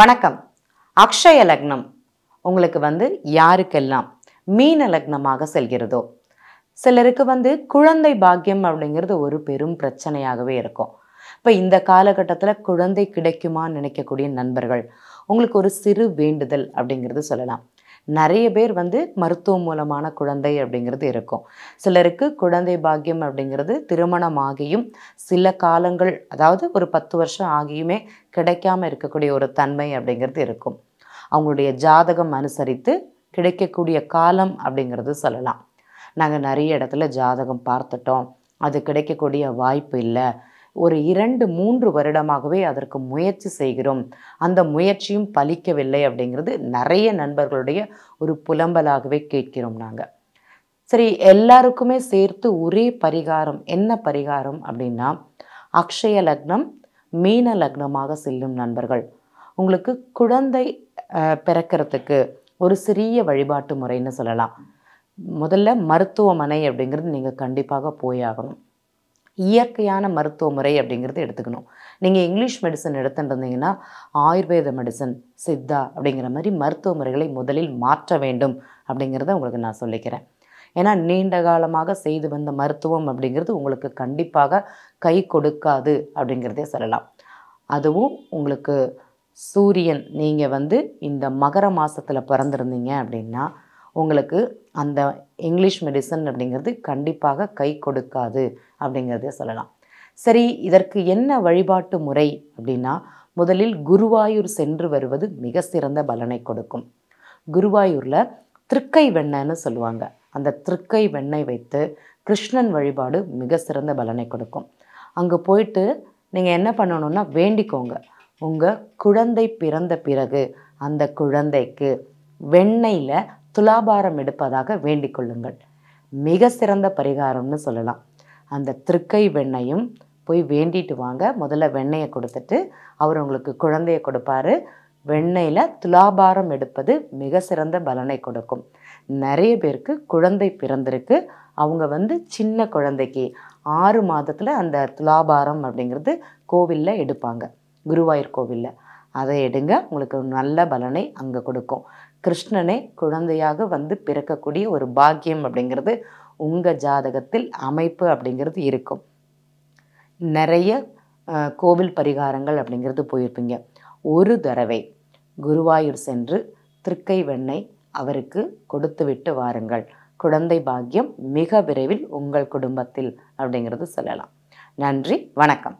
வணக்கம் அக்ஷய லக்னம் உங்களுக்கு வந்து யாருக்கெல்லாம் மீன லக்னமாக செல்கிறதோ சிலருக்கு வந்து குழந்தை பாக்கியம் அப்படிங்கிறது ஒரு பெரும் பிரச்சனையாகவே இருக்கும் இப்போ இந்த காலகட்டத்தில் குழந்தை கிடைக்குமான்னு நினைக்கக்கூடிய நண்பர்கள் உங்களுக்கு ஒரு சிறு வேண்டுதல் அப்படிங்கிறது சொல்லலாம் நிறைய பேர் வந்து மருத்துவம் மூலமான குழந்தை அப்படிங்கிறது இருக்கும் சிலருக்கு குழந்தை பாக்கியம் அப்படிங்கிறது திருமணம் ஆகியும் சில காலங்கள் அதாவது ஒரு பத்து வருஷம் ஆகியுமே கிடைக்காம இருக்கக்கூடிய ஒரு தன்மை அப்படிங்கிறது இருக்கும் அவங்களுடைய ஜாதகம் அனுசரித்து கிடைக்கக்கூடிய காலம் அப்படிங்கிறது சொல்லலாம் நாங்கள் நிறைய இடத்துல ஜாதகம் பார்த்துட்டோம் அது கிடைக்கக்கூடிய வாய்ப்பு இல்லை ஒரு இரண்டு மூன்று வருடமாகவே அதற்கு முயற்சி செய்கிறோம் அந்த முயற்சியும் பலிக்கவில்லை அப்படிங்கிறது நிறைய நண்பர்களுடைய ஒரு புலம்பலாகவே கேட்கிறோம் நாங்கள் சரி எல்லாருக்குமே சேர்த்து ஒரே பரிகாரம் என்ன பரிகாரம் அப்படின்னா அக்ஷய லக்னம் மீன லக்னமாக செல்லும் நண்பர்கள் உங்களுக்கு குழந்தை பிறக்கிறதுக்கு ஒரு சிறிய வழிபாட்டு முறைன்னு சொல்லலாம் முதல்ல மருத்துவமனை அப்படிங்கிறது நீங்கள் கண்டிப்பாக போயாகணும் இயற்கையான மருத்துவ முறை அப்படிங்கிறது எடுத்துக்கணும் நீங்கள் இங்கிலீஷ் மெடிசன் எடுத்துட்டுருந்தீங்கன்னா ஆயுர்வேத மெடிசன் சித்தா அப்படிங்கிற மாதிரி மருத்துவ முறைகளை முதலில் மாற்ற வேண்டும் அப்படிங்கிறத உங்களுக்கு நான் சொல்லிக்கிறேன் ஏன்னா நீண்ட காலமாக செய்து வந்த மருத்துவம் அப்படிங்கிறது உங்களுக்கு கண்டிப்பாக கை கொடுக்காது அப்படிங்கிறதே சொல்லலாம் அதுவும் உங்களுக்கு சூரியன் நீங்கள் வந்து இந்த மகர மாதத்தில் பிறந்திருந்தீங்க அப்படின்னா உங்களுக்கு அந்த இங்கிலீஷ் மெடிசன் அப்படிங்கிறது கண்டிப்பாக கை கொடுக்காது அப்படிங்கிறத சொல்லலாம் சரி இதற்கு என்ன வழிபாட்டு முறை அப்படின்னா முதலில் குருவாயூர் சென்று வருவது மிக சிறந்த பலனை கொடுக்கும் குருவாயூரில் திருக்கை வெண்ணன்னு சொல்லுவாங்க அந்த திருக்கை வெண்ணை வைத்து கிருஷ்ணன் வழிபாடு மிக சிறந்த பலனை கொடுக்கும் அங்கே போயிட்டு நீங்கள் என்ன பண்ணணும்னா வேண்டிக்கோங்க உங்கள் குழந்தை பிறந்த பிறகு அந்த குழந்தைக்கு வெண்ணெயில் துலாபாரம் எடுப்பதாக வேண்டிக் கொள்ளுங்கள் மிக சிறந்த பரிகாரம்னு சொல்லலாம் அந்த திருக்கை வெண்ணையும் போய் வேண்டிட்டு வாங்க முதல்ல வெண்ணையை கொடுத்துட்டு அவர் உங்களுக்கு குழந்தைய கொடுப்பாரு வெண்ணெயில் துலாபாரம் எடுப்பது மிக சிறந்த பலனை கொடுக்கும் நிறைய பேருக்கு குழந்தை பிறந்திருக்கு அவங்க வந்து சின்ன குழந்தைக்கு ஆறு மாதத்தில் அந்த துலாபாரம் அப்படிங்கிறது கோவிலில் எடுப்பாங்க குருவாயூர் கோவிலில் அதை எடுங்க உங்களுக்கு நல்ல பலனை அங்கே கொடுக்கும் கிருஷ்ணனே குழந்தையாக வந்து பிறக்கக்கூடிய ஒரு பாக்கியம் அப்படிங்கிறது உங்கள் ஜாதகத்தில் அமைப்பு அப்படிங்கிறது இருக்கும் நிறைய கோவில் பரிகாரங்கள் அப்படிங்கிறது போயிருப்பீங்க ஒரு தடவை குருவாயூர் சென்று திருக்கை வெண்ணை அவருக்கு கொடுத்து விட்டு வாருங்கள் குழந்தை பாக்கியம் மிக விரைவில் உங்கள் குடும்பத்தில் அப்படிங்கிறது சொல்லலாம் நன்றி வணக்கம்